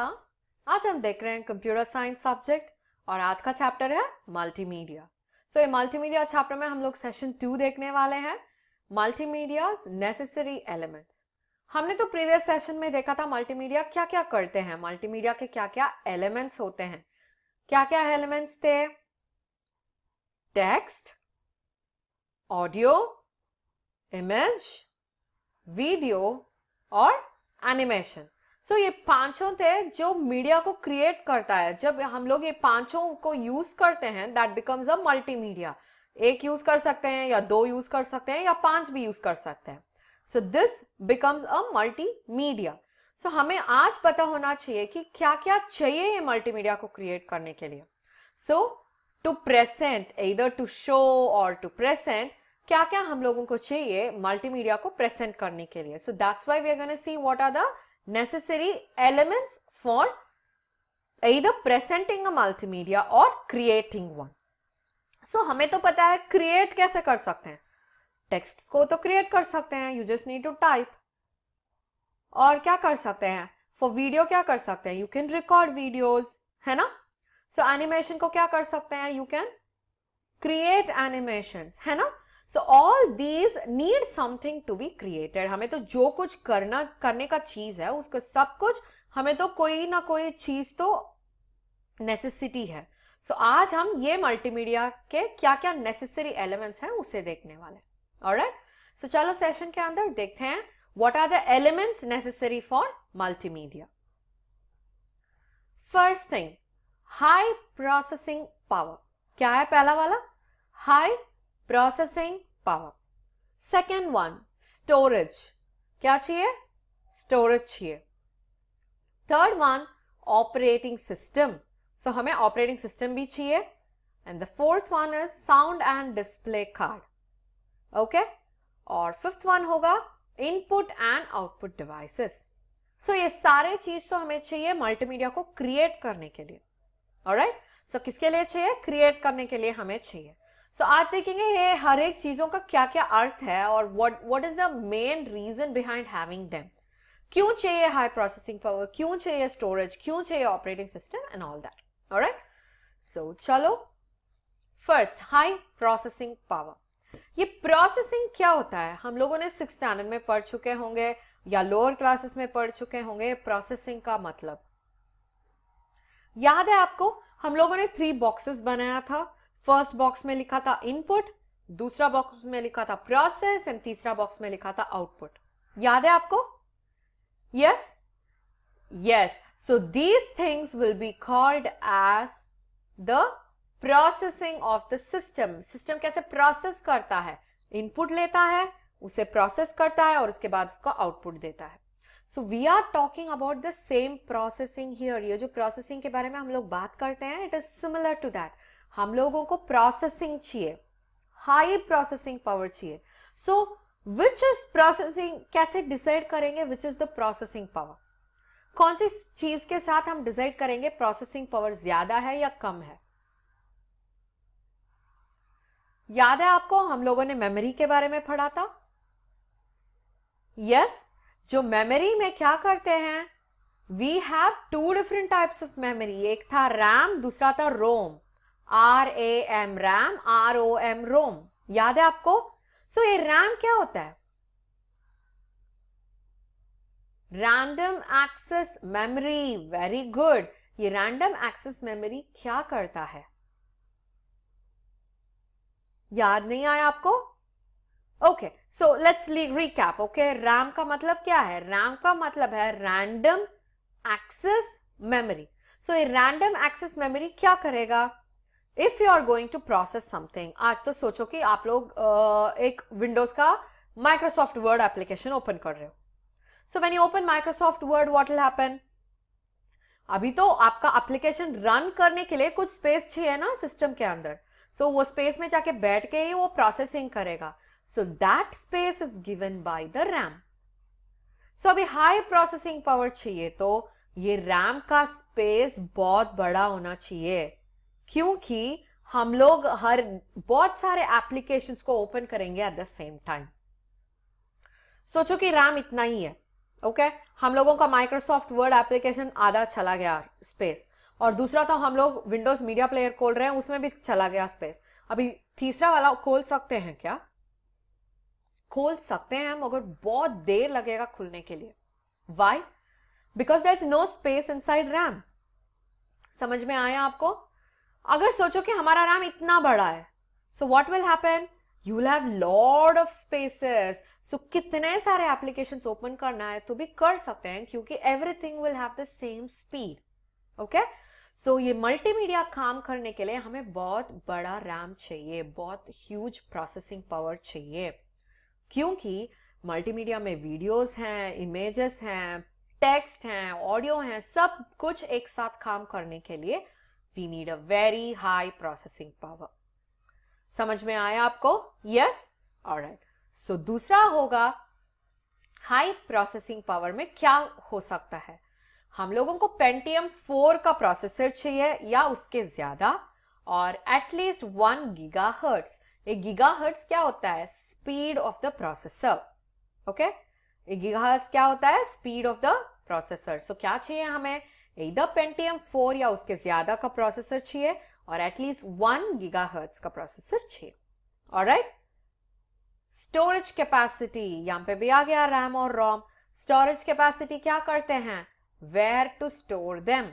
Class आज हम देख रहे हैं कंप्यूटर साइंस सब्जेक्ट और आज का चैप्टर है मल्टीमीडिया सो ये मल्टीमीडिया चैप्टर में हम लोग सेशन टू देखने वाले हैं मल्टीमीडिया नेसेसरी एलिमेंट्स हमने तो प्रीवियस सेशन में देखा था मल्टीमीडिया क्या क्या करते हैं मल्टीमीडिया के क्या क्या एलिमेंट्स होते हैं क्या क्या एलिमेंट्स थे टेक्स्ट ऑडियो इमेज वीडियो और एनिमेशन सो तो so, ये पांचों थे जो मीडिया को क्रिएट करता है जब हम लोग ये पांचों को यूज करते हैं दैट बिकम्स अ मल्टीमीडिया एक यूज कर सकते हैं या दो यूज कर सकते हैं या पांच भी यूज कर सकते हैं so this becomes a multi so हमें आज पता होना चाहिए कि क्या क्या चाहिए ये मीडिया को क्रिएट करने के लिए सो टू प्रेसेंट इधर टू शो और टू प्रेसेंट क्या क्या हम लोगों को चाहिए मल्टीमीडिया को प्रेजेंट करने के लिए so that's why we are see what are the necessary elements for either presenting a multimedia or creating one. So हमें तो पता है create कैसे कर सकते हैं टेक्स्ट को तो क्रिएट कर सकते हैं you just need to type और क्या कर सकते हैं फॉर वीडियो क्या कर सकते हैं यू कैन रिकॉर्ड वीडियोज है ना सो so, एनिमेशन को क्या कर सकते हैं यू कैन क्रिएट एनिमेशन है ना so all these need something to be created हमें तो जो कुछ करना करने का चीज है उसको सब कुछ हमें तो कोई ना कोई चीज तो नेसेसिटी है सो so, आज हम ये मल्टीमीडिया के क्या क्या नेसेसरी एलिमेंट्स हैं उसे देखने वाले राइट सो right? so, चलो सेशन के अंदर देखते हैं what are the elements necessary for multimedia first thing high processing power क्या है पहला वाला high processing power second one storage क्या चाहिए स्टोरेज चाहिए third one operating system so हमें ऑपरेटिंग सिस्टम भी चाहिए and the fourth one is sound and display card okay और फिफ्थ वन होगा input and output devices so ये सारे चीज तो हमें चाहिए मल्टीमीडिया को क्रिएट करने के लिए और राइट सो किसके लिए चाहिए क्रिएट करने के लिए हमें चाहिए सो आज देखेंगे ये हर एक चीज़ों का क्या क्या अर्थ है और what what is the main reason behind having them क्यों चाहिए हाई प्रोसेसिंग पावर क्यों चाहिए स्टोरेज क्यों चाहिए operating system and all that alright so चलो फर्स्ट हाई प्रोसेसिंग पावर ये प्रोसेसिंग क्या होता है हम लोगों ने सिक्स स्टैंडर्ड में पढ़ चुके होंगे या लोअर क्लासेस में पढ़ चुके होंगे प्रोसेसिंग का मतलब याद है आपको हम लोगों ने थ्री बॉक्सेस बनाया था फर्स्ट बॉक्स में लिखा था इनपुट दूसरा बॉक्स में लिखा था प्रोसेस एंड तीसरा बॉक्स में लिखा था आउटपुट याद है आपको yes yes so these things will be called as the processing of the system system कैसे प्रोसेस करता है इनपुट लेता है उसे प्रोसेस करता है और उसके बाद उसको आउटपुट देता है so we are talking about the same processing here ये जो प्रोसेसिंग के बारे में हम लोग बात करते हैं it is similar to that हम लोगों को प्रोसेसिंग चाहिए हाई प्रोसेसिंग पावर चाहिए सो विच इज प्रोसेसिंग कैसे डिसाइड करेंगे which is the processing power कौन सी चीज के साथ हम डिसाइड करेंगे प्रोसेसिंग पावर ज्यादा है या कम है याद है आपको हम लोगों ने मेमोरी के बारे में पढ़ा था यस yes, जो मेमोरी में क्या करते हैं we have two different types of memory एक था रैम दूसरा था ROM R A M RAM R O M ROM याद है आपको सो so, ये रैम क्या होता है random access memory very good ये रैंडम एक्सेस मेमोरी क्या करता है याद नहीं आया आपको okay so let's recap okay RAM का मतलब क्या है रैम का मतलब है रैंडम एक्सेस मेमोरी सो ये रैंडम एक्सेस मेमोरी क्या करेगा if you are going to process something आज तो सोचो कि आप लोग uh, एक विंडोज का माइक्रोसॉफ्ट वर्ड एप्लीकेशन ओपन कर रहे हो so when you open Microsoft Word what will happen अभी तो आपका एप्लीकेशन रन करने के लिए कुछ स्पेस चाहिए ना सिस्टम के अंदर सो so, वो स्पेस में जाके बैठ के ही वो प्रोसेसिंग करेगा so that space is given by the RAM so अभी हाई प्रोसेसिंग पावर चाहिए तो ये रैम का स्पेस बहुत बड़ा होना चाहिए क्योंकि हम लोग हर बहुत सारे एप्लीकेशन को ओपन करेंगे एट द सेम टाइम सोचो कि रैम इतना ही है ओके okay? हम लोगों का माइक्रोसॉफ्ट वर्ड एप्लीकेशन आधा चला गया स्पेस और दूसरा तो हम लोग विंडोज मीडिया प्लेयर खोल रहे हैं उसमें भी चला गया स्पेस अभी तीसरा वाला खोल सकते हैं क्या खोल सकते हैं हम अगर बहुत देर लगेगा खुलने के लिए why because there is no space inside RAM समझ में आया आपको अगर सोचो कि हमारा रैम इतना बड़ा है so what will happen you will have lot of spaces so कितने सारे एप्लीकेशन ओपन करना है तो भी कर सकते हैं क्योंकि everything will have the same speed okay so ये मल्टीमीडिया काम करने के लिए हमें बहुत बड़ा रैम चाहिए बहुत ह्यूज प्रोसेसिंग पावर चाहिए क्योंकि मल्टीमीडिया में वीडियोस हैं इमेजेस हैं टेक्स्ट हैं ऑडियो हैं सब कुछ एक साथ काम करने के लिए we need a very high processing power समझ में आया आपको यस ऑलराइट सो दूसरा होगा हाई प्रोसेसिंग पावर में क्या हो सकता है हम लोगों को पेंटियम फोर का प्रोसेसर चाहिए या उसके ज्यादा और एटलीस्ट वन गीगा हर्ट्स एक गीगा हर्ट्स क्या होता है speed of the processor okay एक गीगा हर्ट्स क्या होता है speed of the processor so क्या चाहिए हमें इधर पेंटीएम फोर या उसके ज्यादा का प्रोसेसर चाहिए और एटलीस्ट वन गीगा का प्रोसेसर चाहिए और राइट स्टोरेज कैपेसिटी यहां पे भी आ गया रैम और रोम स्टोरेज कैपेसिटी क्या करते हैं वेयर टू स्टोर देम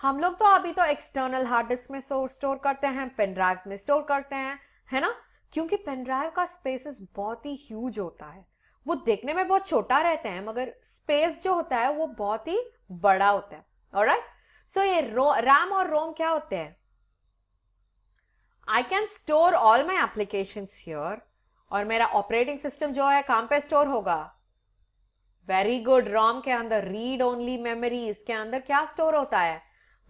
हम लोग तो अभी तो एक्सटर्नल हार्ड डिस्क में स्टोर करते हैं पेन ड्राइव में स्टोर करते हैं है ना क्योंकि पेन ड्राइव का स्पेसिस बहुत ही ह्यूज होता है वो देखने में बहुत छोटा रहते हैं मगर स्पेस जो होता है वो बहुत ही बड़ा होता है और सो ये रैम और रोम क्या होते हैं I can store all my application here और मेरा ऑपरेटिंग सिस्टम जो है काम पे स्टोर होगा वेरी गुड रॉम के अंदर रीड ओनली मेमोरी इसके अंदर क्या स्टोर होता है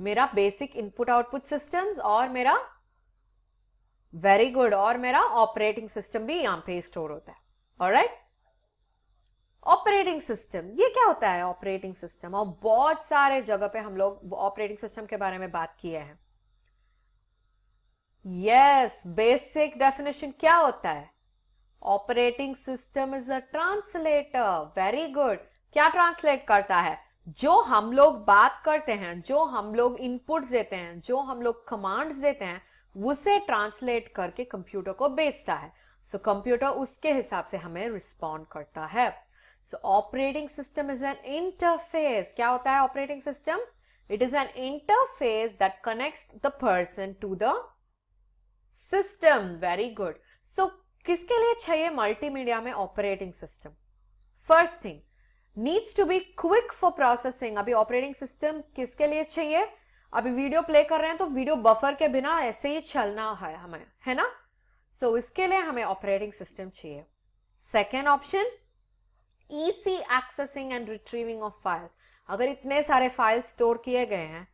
मेरा बेसिक इनपुट आउटपुट सिस्टम और मेरा वेरी गुड और मेरा ऑपरेटिंग सिस्टम भी यहां पे स्टोर होता है और राइट ऑपरेटिंग सिस्टम ये क्या होता है ऑपरेटिंग सिस्टम और बहुत सारे जगह पे हम लोग ऑपरेटिंग सिस्टम के बारे में बात किए हैं यस बेसिक डेफिनेशन क्या होता है operating system is a translator very good क्या ट्रांसलेट करता है जो हम लोग बात करते हैं जो हम लोग इनपुट देते हैं जो हम लोग कमांड्स देते हैं उसे ट्रांसलेट करके कंप्यूटर को बेचता है सो so, कंप्यूटर उसके हिसाब से हमें रिस्पॉन्ड करता है so operating system is an interface क्या होता है operating system it is an interface that connects the person to the system very good so किसके लिए चाहिए मल्टीमीडिया में operating system first thing needs to be quick for processing अभी operating system किसके लिए चाहिए अच्छा अभी वीडियो प्ले कर रहे हैं तो वीडियो बफर के बिना ऐसे ही चलना है हमें है ना सो so, इसके लिए हमें ऑपरेटिंग सिस्टम चाहिए second option easy accessing and retrieving of files अगर इतने सारे फाइल स्टोर किए गए हैं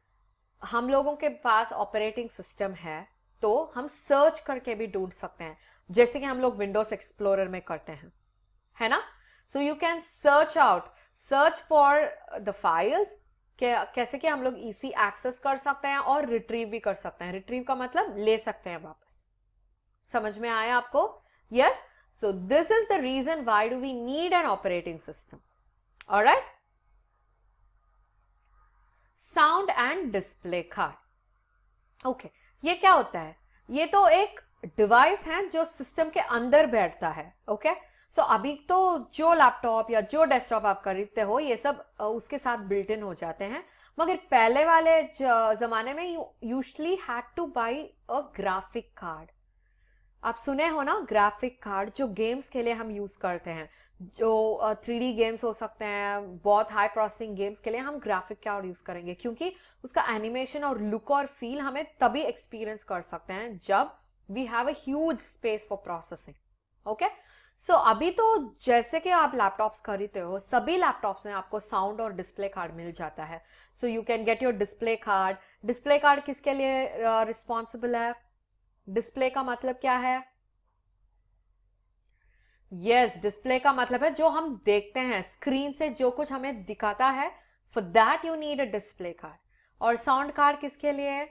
हम लोगों के पास ऑपरेटिंग सिस्टम है तो हम सर्च करके भी ढूंढ सकते हैं जैसे कि हम लोग विंडोज एक्सप्लोरर में करते हैं है ना so you can search out search for the files कैसे कि हम लोग इसी एक्सेस कर सकते हैं और रिट्रीव भी कर सकते हैं रिट्रीव का मतलब ले सकते हैं वापस समझ में आया आपको yes yes? So this is the reason why do we need an operating system. Alright. Sound and display card. Okay okay. ये क्या होता है ये तो एक डिवाइस है जो सिस्टम के अंदर बैठता है ओके okay? सो so, अभी तो जो लैपटॉप या जो डेस्कटॉप आप खरीदते हो ये सब उसके साथ बिल्ट इन हो जाते हैं मगर पहले वाले जमाने में you usually had to buy a graphic card आप सुने हो ना ग्राफिक कार्ड जो गेम्स के लिए हम यूज़ करते हैं जो थ्री डी गेम्स हो सकते हैं बहुत हाई प्रोसेसिंग गेम्स के लिए हम ग्राफिक कार्ड यूज़ करेंगे क्योंकि उसका एनिमेशन और लुक और फील हमें तभी एक्सपीरियंस कर सकते हैं जब we have a huge space for processing okay so अभी तो जैसे कि आप लैपटॉप्स खरीदते हो सभी लैपटॉप्स में आपको साउंड और डिस्प्ले कार्ड मिल जाता है so you can get your display card display card किसके लिए रिस्पॉन्सिबल है डिस्प्ले का मतलब क्या है यस yes, डिस्प्ले का मतलब है जो हम देखते हैं स्क्रीन से जो कुछ हमें दिखाता है for that you need a display card और साउंड कार्ड किसके लिए है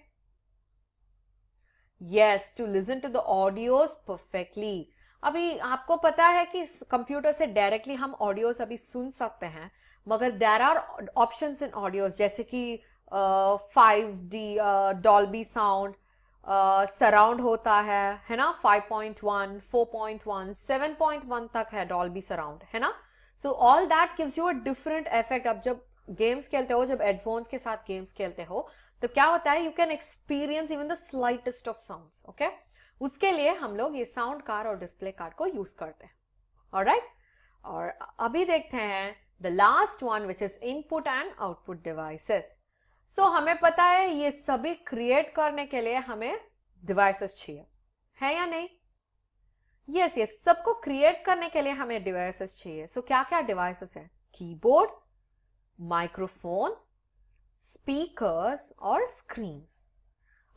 yes to listen to the audios perfectly अभी आपको पता है कि कंप्यूटर से डायरेक्टली हम ऑडियोज अभी सुन सकते हैं मगर there are option in audios जैसे कि five D Dolby sound surround uh, होता है है ना 5.1, 4.1, 7.1 तक है डॉल बी सराउंड है ना so all that gives you a different effect अब जब गेम्स खेलते हो जब हेडफोन्स के साथ गेम्स खेलते हो तो क्या होता है you can experience even the slightest of sound okay उसके लिए हम लोग ये साउंड कार्ड और डिस्प्ले कार्ड को यूज करते हैं और राइट right? और अभी देखते हैं the last one which is input and output devices so so, हमें पता है ये सभी क्रिएट करने के लिए हमें डिवाइसेस चाहिए है या नहीं यस यस सबको क्रिएट करने के लिए हमें डिवाइसेस चाहिए सो so, क्या क्या डिवाइसेस है कीबोर्ड माइक्रोफोन स्पीकर्स और स्क्रीन्स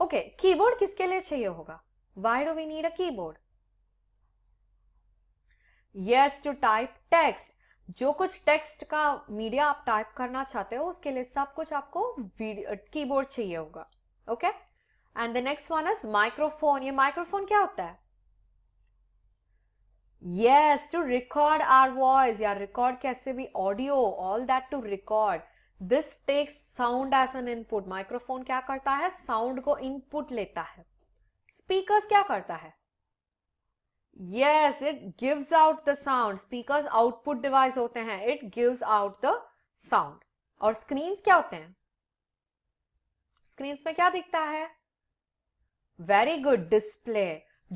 ओके कीबोर्ड किसके लिए चाहिए होगा why do we need a keyboard yes to type text जो कुछ टेक्स्ट का मीडिया आप टाइप करना चाहते हो उसके लिए सब कुछ आपको की बोर्ड चाहिए होगा okay and the next one is microphone ये माइक्रोफोन क्या होता है yes to record our voice या रिकॉर्ड कैसे भी audio all that to record this takes sound as an input microphone क्या करता है साउंड को इनपुट लेता है स्पीकर क्या करता है yes it gives out the sound speakers output device होते हैं it gives out the sound और स्क्रीन क्या होते हैं स्क्रीन में क्या दिखता है वेरी गुड डिस्प्ले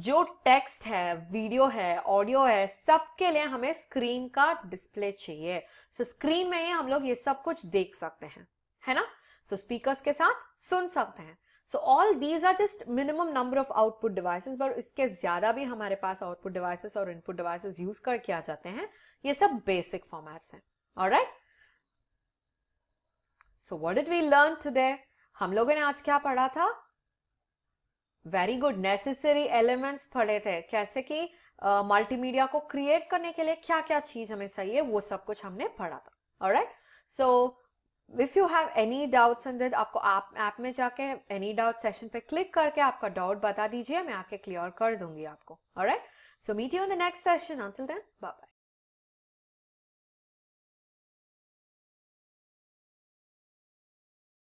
जो टेक्स्ट है वीडियो है ऑडियो है सबके लिए हमें स्क्रीन का डिस्प्ले चाहिए सो so, स्क्रीन में ही हम लोग ये सब कुछ देख सकते हैं है ना सो so, स्पीकर्स के साथ सुन सकते हैं so all these are just minimum number of output devices पर इसके ज़्यादा भी हमारे पास आउटपुट डिवाइसेस और इनपुट डिवाइसेस यूज कर किया जाते हैं ये सब बेसिक फॉर्मेट्स हैं और right so what did we learn today हम लोगों ने आज क्या पढ़ा था वेरी गुड नेसेसरी एलिमेंट्स पढ़े थे कैसे कि मल्टीमीडिया uh, को क्रिएट करने के लिए क्या क्या चीज हमें चाहिए वो सब कुछ हमने पढ़ा था और right so if you have any doubt in आपको ऐप ऐप में जाके एनी डाउट सेशन पे क्लिक करके आपका डाउट बता दीजिए मैं आके क्लियर कर दूंगी आपको alright so meet you in the next session until then bye